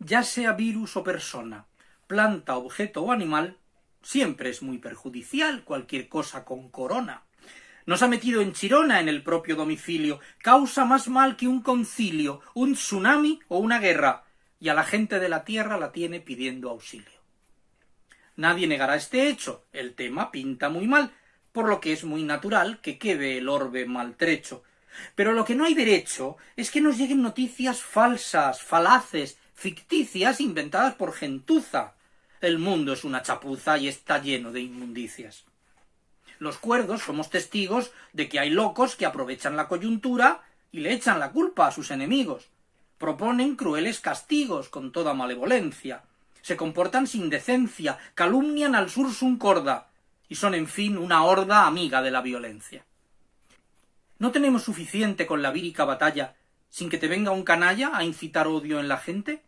ya sea virus o persona, planta, objeto o animal, siempre es muy perjudicial cualquier cosa con corona. Nos ha metido en Chirona en el propio domicilio, causa más mal que un concilio, un tsunami o una guerra, y a la gente de la tierra la tiene pidiendo auxilio. Nadie negará este hecho, el tema pinta muy mal, por lo que es muy natural que quede el orbe maltrecho. Pero lo que no hay derecho es que nos lleguen noticias falsas, falaces, ficticias inventadas por gentuza. El mundo es una chapuza y está lleno de inmundicias. Los cuerdos somos testigos de que hay locos que aprovechan la coyuntura y le echan la culpa a sus enemigos. Proponen crueles castigos con toda malevolencia. Se comportan sin decencia, calumnian al sur sursum corda y son, en fin, una horda amiga de la violencia. ¿No tenemos suficiente con la vírica batalla sin que te venga un canalla a incitar odio en la gente?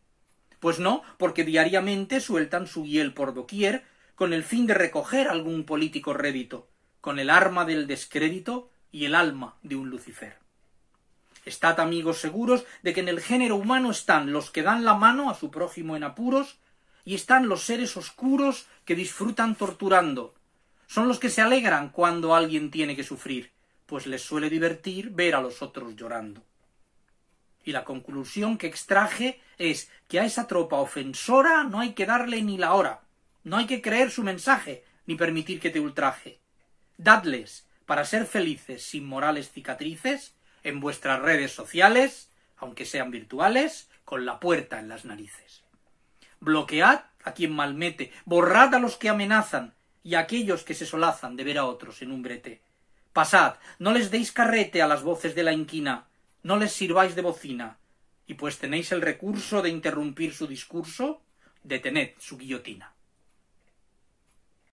Pues no, porque diariamente sueltan su hiel por doquier con el fin de recoger algún político rédito, con el arma del descrédito y el alma de un Lucifer. Estad amigos seguros de que en el género humano están los que dan la mano a su prójimo en apuros y están los seres oscuros que disfrutan torturando. Son los que se alegran cuando alguien tiene que sufrir, pues les suele divertir ver a los otros llorando. Y la conclusión que extraje es que a esa tropa ofensora no hay que darle ni la hora, no hay que creer su mensaje, ni permitir que te ultraje. Dadles, para ser felices sin morales cicatrices, en vuestras redes sociales, aunque sean virtuales, con la puerta en las narices. Bloquead a quien malmete, borrad a los que amenazan y a aquellos que se solazan de ver a otros en un brete. Pasad, no les deis carrete a las voces de la inquina, no les sirváis de bocina, y pues tenéis el recurso de interrumpir su discurso, detened su guillotina.